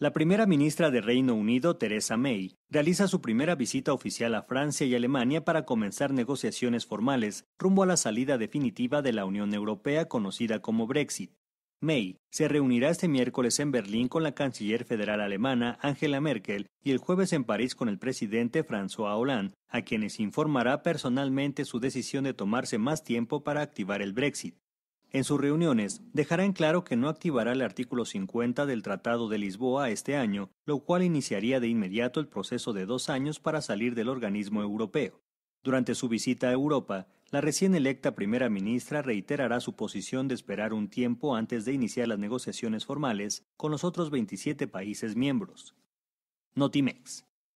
La primera ministra de Reino Unido, Theresa May, realiza su primera visita oficial a Francia y Alemania para comenzar negociaciones formales rumbo a la salida definitiva de la Unión Europea conocida como Brexit. May se reunirá este miércoles en Berlín con la canciller federal alemana Angela Merkel y el jueves en París con el presidente François Hollande, a quienes informará personalmente su decisión de tomarse más tiempo para activar el Brexit. En sus reuniones, dejará en claro que no activará el artículo 50 del Tratado de Lisboa este año, lo cual iniciaría de inmediato el proceso de dos años para salir del organismo europeo. Durante su visita a Europa, la recién electa primera ministra reiterará su posición de esperar un tiempo antes de iniciar las negociaciones formales con los otros 27 países miembros. Notimex.